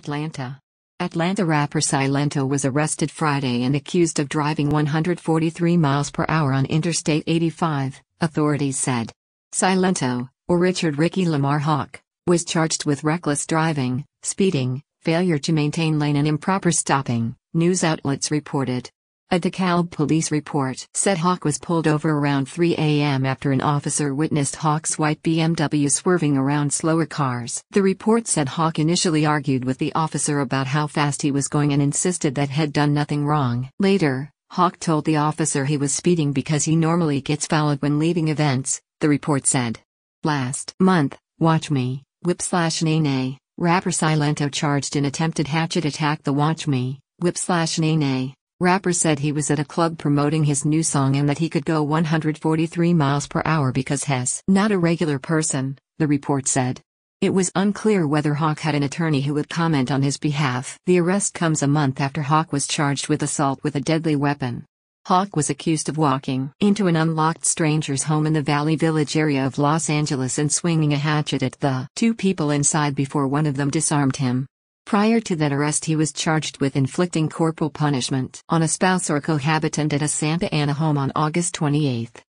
Atlanta. Atlanta rapper Silento was arrested Friday and accused of driving 143 miles per hour on Interstate 85, authorities said. Silento, or Richard Ricky Lamar Hawk, was charged with reckless driving, speeding, failure to maintain lane and improper stopping, news outlets reported. A DeKalb police report said Hawk was pulled over around 3 a.m. after an officer witnessed Hawk's white BMW swerving around slower cars. The report said Hawk initially argued with the officer about how fast he was going and insisted that had done nothing wrong. Later, Hawk told the officer he was speeding because he normally gets followed when leaving events, the report said. Last month, Watch Me, Whip Slash Nene, rapper Silento charged in attempted hatchet attack the Watch Me, Whip Slash Nene Rapper said he was at a club promoting his new song and that he could go 143 miles per hour because he's not a regular person, the report said. It was unclear whether Hawk had an attorney who would comment on his behalf. The arrest comes a month after Hawk was charged with assault with a deadly weapon. Hawk was accused of walking into an unlocked stranger's home in the Valley Village area of Los Angeles and swinging a hatchet at the two people inside before one of them disarmed him. Prior to that arrest, he was charged with inflicting corporal punishment on a spouse or cohabitant at a Santa Ana home on August 28.